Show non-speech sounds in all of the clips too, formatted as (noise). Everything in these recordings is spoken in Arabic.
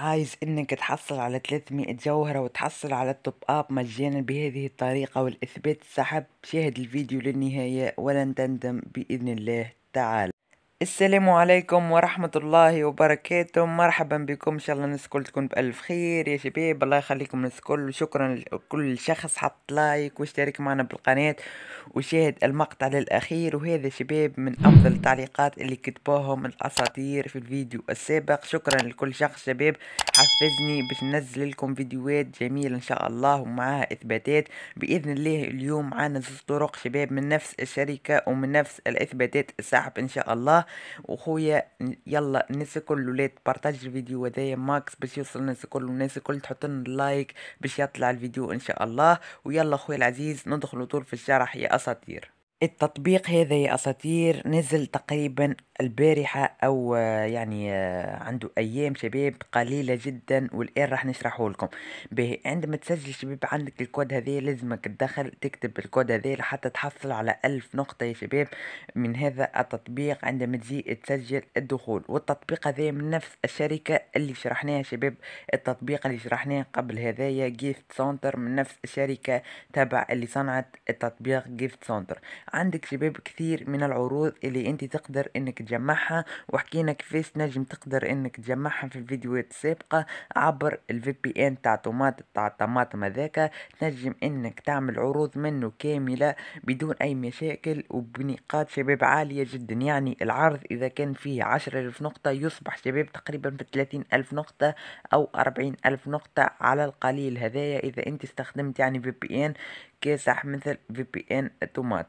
عايز انك تحصل على 300 جوهرة وتحصل على التوب اب مجانا بهذه الطريقة والاثبات السحب شاهد الفيديو للنهاية ولن تندم باذن الله تعالى السلام عليكم ورحمة الله وبركاته مرحبا بكم ان شاء الله الناس الكل تكون بألف خير يا شباب الله يخليكم الناس الكل وشكرا لكل شخص حط لايك واشترك معنا بالقناة وشاهد المقطع للأخير وهذا شباب من أفضل التعليقات اللي كتبوهم الأساطير في الفيديو السابق شكرا لكل شخص شباب حفزني باش ننزل لكم فيديوهات جميله ان شاء الله ومعاها اثباتات باذن الله اليوم معنا زوج طرق شباب من نفس الشركه ومن نفس الاثباتات السحب ان شاء الله وخويا يلا الناس الكل ولاد بارطاج الفيديو هذايا ماكس باش يوصل الناس الكل والناس الكل تحط لايك باش يطلع الفيديو ان شاء الله ويلا خويا العزيز ندخل طول في الشرح يا اساطير التطبيق هذا يا أساطير نزل تقريبا البارحة أو آه، يعني آه، عنده أيام شباب قليلة جدا والآن راح نشرحه لكم به عندما تسجل شباب عندك الكود هذي لازمك تدخل تكتب الكود هذي لحتى تحصل على ألف نقطة يا شباب من هذا التطبيق عندما تجي تسجل الدخول والتطبيق هذا من نفس الشركة اللي شرحناها شباب التطبيق اللي شرحناه قبل هذايا جيفت سونتر من نفس الشركة تبع اللي صنعت التطبيق جيفت سونتر عندك شباب كثير من العروض اللي انت تقدر انك تجمعها وحكينا كيفاش نجم تقدر انك تجمعها في الفيديوهات السابقة عبر الفي بي ان تاع طومات تاع الطماطم هذاك تنجم انك تعمل عروض منه كاملة بدون اي مشاكل وبنقاط شباب عالية جدا يعني العرض اذا كان فيه عشرة الف نقطة يصبح شباب تقريبا في ثلاثين الف نقطة او اربعين الف نقطة على القليل هذايا اذا انت استخدمت يعني في بي ان كاسح مثل في بي ان تومات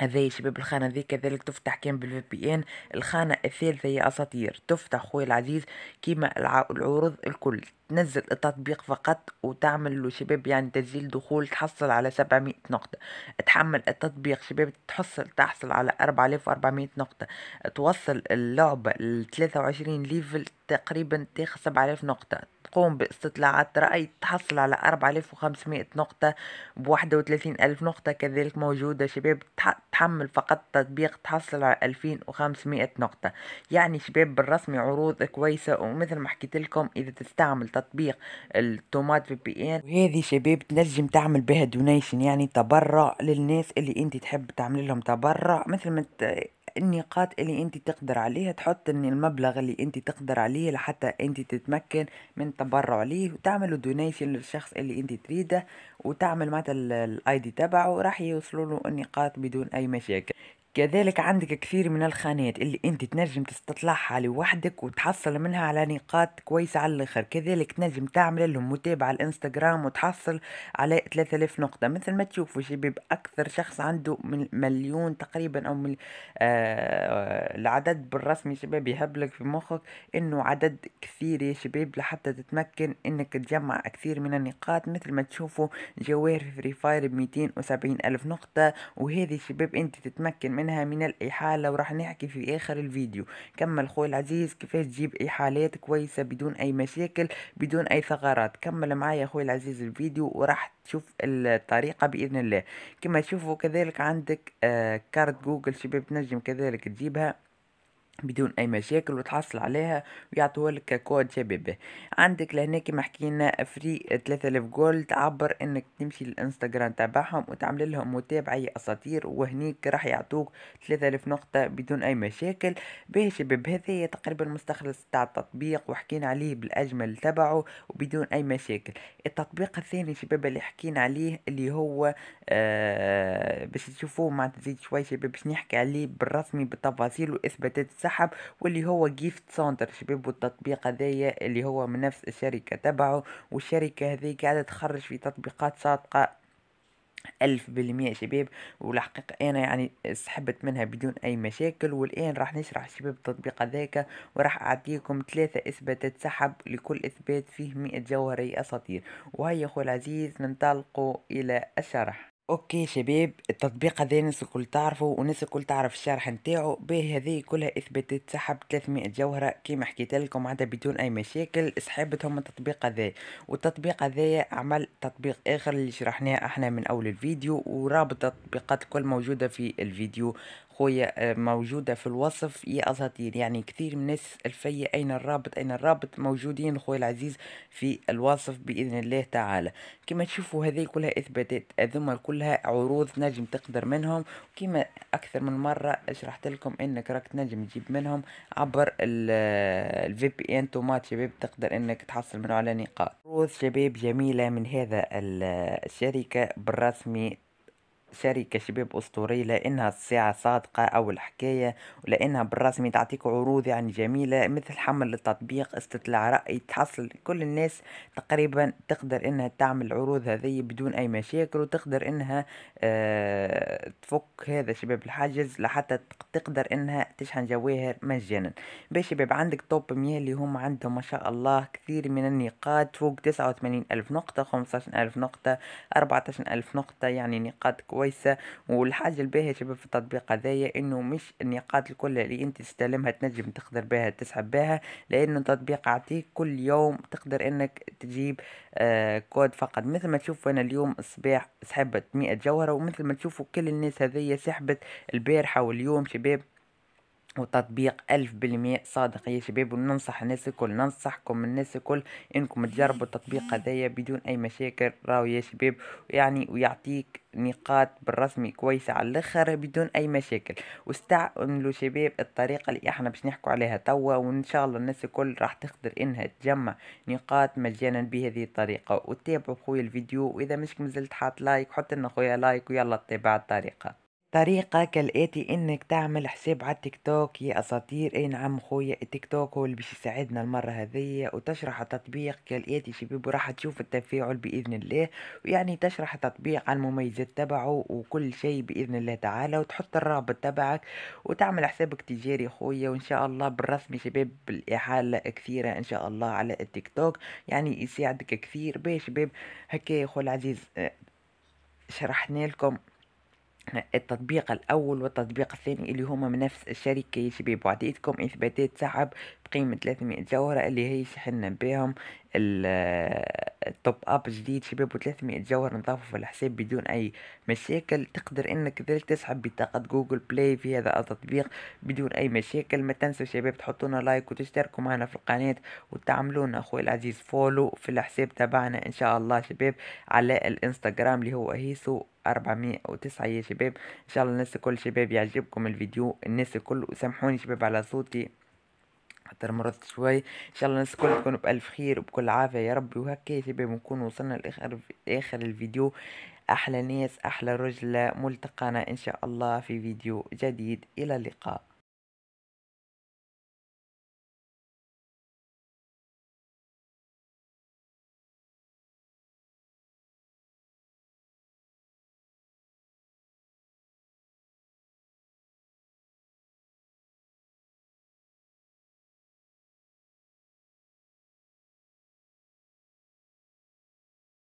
هذا شباب الخانة ذي كذلك تفتح كان بالفي بي ان الخانة الثالثة يا أساطير تفتح خويا العزيز كيما العروض الكل تنزل التطبيق فقط وتعمل له شباب يعني تسجيل دخول تحصل على 700 نقطة تحمل التطبيق شباب تحصل تحصل على 4400 نقطة توصل اللعبة ل 23 ليفل تقريبا تاخذ 7000 نقطة تقوم باستطلاعات رأي تحصل على 4500 نقطة ب 31000 نقطة كذلك موجودة شباب تحمل فقط تطبيق تحصل على 2500 نقطة يعني شباب بالرسمي عروض كويسة ومثل ما حكيت لكم إذا تستعمل تطبيق التومات في بي ان وهذه شباب تنجم تعمل بها دونيشن يعني تبرع للناس اللي انت تحب تعمل لهم تبرع مثل ما النقاط اللي انت تقدر عليها تحط ان المبلغ اللي انت تقدر عليه لحتى انت تتمكن من التبرع ليه وتعمل دونيشن للشخص اللي انت تريده وتعمل معناتها الاي دي تبعه راح يوصلوا له النقاط بدون اي مشاكل كذلك عندك كثير من الخانات اللي انت تنجم تستطلعها لوحدك وتحصل منها على نقاط كويسة على الاخر كذلك تنجم تعمل لهم متابعة على الانستغرام وتحصل على 3000 نقطة مثل ما تشوفوا شباب اكثر شخص عنده من مليون تقريبا او من آه العدد بالرسمي شباب يهبلك في مخك انه عدد كثير يا شباب لحتى تتمكن انك تجمع كثير من النقاط مثل ما تشوفوا جواهر فري فاير ب 270 الف نقطة وهذه شباب انت تتمكن من منها من الإحالة وراح نحكي في آخر الفيديو كمل خوي العزيز كيفاش تجيب إحالات كويسة بدون أي مشاكل بدون أي ثغرات كمل معايا خوي العزيز الفيديو وراح تشوف الطريقة بإذن الله كما تشوفوا كذلك عندك آه كارت جوجل شباب تنجم كذلك تجيبها بدون اي مشاكل وتحصل عليها ويعطولك كود ككود عندك لهناك حكينا فري 3000 جول تعبر انك تمشي للانستغرام تبعهم وتعمل لهم متابعه يا اساطير وهنيك راح يعطوك 3000 نقطه بدون اي مشاكل به شباب هذا تقريبا المستخلص تاع التطبيق وحكينا عليه بالاجمل تبعه وبدون اي مشاكل التطبيق الثاني شباب اللي حكينا عليه اللي هو آه باش تشوفوه مع تزيد شوي شباب باش نحكي عليه بالرسمي بالتفاصيل واثباتات انسحب واللي هو جيفت ساندر شباب والتطبيق هذايا اللي هو من نفس الشركة تبعه والشركة هذه قاعدة تخرج في تطبيقات صادقة ألف بالمئة شباب والحقيقة أنا يعني سحبت منها بدون أي مشاكل والآن راح نشرح شباب التطبيق ذاك وراح أعطيكم ثلاثة إثباتات سحب لكل إثبات فيه مئة جوهري أساطير وهيا أخو العزيز ننطلقوا إلى الشرح اوكي شباب التطبيق هذا الناس الكل تعرفه وناس الكل تعرف الشرح نتاعو به هذه كلها اثباتات سحب 300 جوهره كيما حكيت لكم عاد بدون اي مشاكل سحبتهم التطبيق هذا والتطبيق هذا عمل تطبيق اخر اللي شرحناه احنا من اول الفيديو ورابط التطبيقات الكل موجوده في الفيديو خويا آه، موجودة في الوصف يا اساطير يعني كثير من الناس الفي أين الرابط أين الرابط موجودين خويا العزيز في الوصف بإذن الله تعالى كما تشوفوا هذه كلها إثباتات هذوما كلها عروض نجم تقدر منهم كما أكثر من مرة شرحت لكم أنك راك تنجم تجيب منهم عبر آه، الفي بي ان تومات شباب تقدر أنك تحصل منه على نقاط عروض شباب جميلة من هذا آه، الشركة بالرسمي شركة كشباب أسطوري لأنها الساعة صادقة أو الحكاية ولأنها بالرسمي تعطيك عروض يعني جميلة مثل حمل التطبيق استطلاع رأي تحصل كل الناس تقريبا تقدر إنها تعمل العروض هذه بدون أي مشاكل وتقدر إنها آه تفك هذا شباب الحاجز لحتى تقدر إنها تشحن جواهر مجانا باش شباب عندك توب 100 اللي هم عندهم ما شاء الله كثير من النقاط فوق 89 ألف نقطة 15 ألف نقطة 14 ألف نقطة يعني نقاط كويسة كويسه والحاجه الباهيه شباب في التطبيق هذايا انه مش النقاط الكل اللي انت تستلمها تنجم تقدر بها تسحب بها لان التطبيق يعطيك كل يوم تقدر انك تجيب آه كود فقط مثل ما تشوف انا اليوم الصباح سحبت مئة جوهره ومثل ما تشوفوا كل الناس هذية سحبت البارحه واليوم شباب وتطبيق ألف بالمئة صادق يا شباب وننصح الناس الكل ننصحكم الناس الكل انكم تجربوا التطبيق هذايا بدون اي مشاكل راهو يا شباب يعني ويعطيك نقاط بالرسمي كويسة على الاخر بدون اي مشاكل واستعملوا شباب الطريقة اللي احنا باش نحكوا عليها توا وان شاء الله الناس الكل راح تقدر انها تجمع نقاط مجانا بهذه الطريقة وتابعوا خويا الفيديو واذا مش مازلت حاط لايك حط لنا خويا لايك ويلا تابع الطريقة طريقة كالآتي إنك تعمل حساب على التيك توك يا أساطير أي نعم خويا التيك توك هو اللي باش يساعدنا المرة هذية وتشرح التطبيق كالآتي شباب وراح تشوف التفاعل بإذن الله ويعني تشرح التطبيق على المميزات تبعه وكل شيء بإذن الله تعالى وتحط الرابط تبعك وتعمل حسابك تجاري خويا وإن شاء الله بالرسمي شباب بالإحالة كثيرة إن شاء الله على التيك توك يعني يساعدك كثير باش شباب هكا يا خو العزيز آه، شرحنا لكم التطبيق الأول والتطبيق الثاني اللي هما من نفس الشركة يجب شباب وعطيتكم إثباتات سحب بقيمة 300 جوهرة اللي هي شحنا بيهم التوب اب (hesitation) جديد شباب و300 جوهرة نضافوا في الحساب بدون اي مشاكل تقدر انك كذلك تسحب بطاقة جوجل بلاي في هذا التطبيق بدون اي مشاكل ما تنسوا شباب تحطونا لايك وتشتركوا معنا في القناة وتعملونا اخوي العزيز فولو في الحساب تبعنا ان شاء الله شباب على الانستغرام اللي هو هيسو 409 يا شباب ان شاء الله الناس الكل شباب يعجبكم الفيديو الناس الكل وسامحوني شباب على صوتي حتى مرضت شوي ان شاء الله الناس الكل تكونوا بالف خير وبكل عافيه يا ربي وهكا يا شباب نكون وصلنا لاخر اخر الفيديو احلى ناس احلى رجله ملتقانا ان شاء الله في فيديو جديد الى اللقاء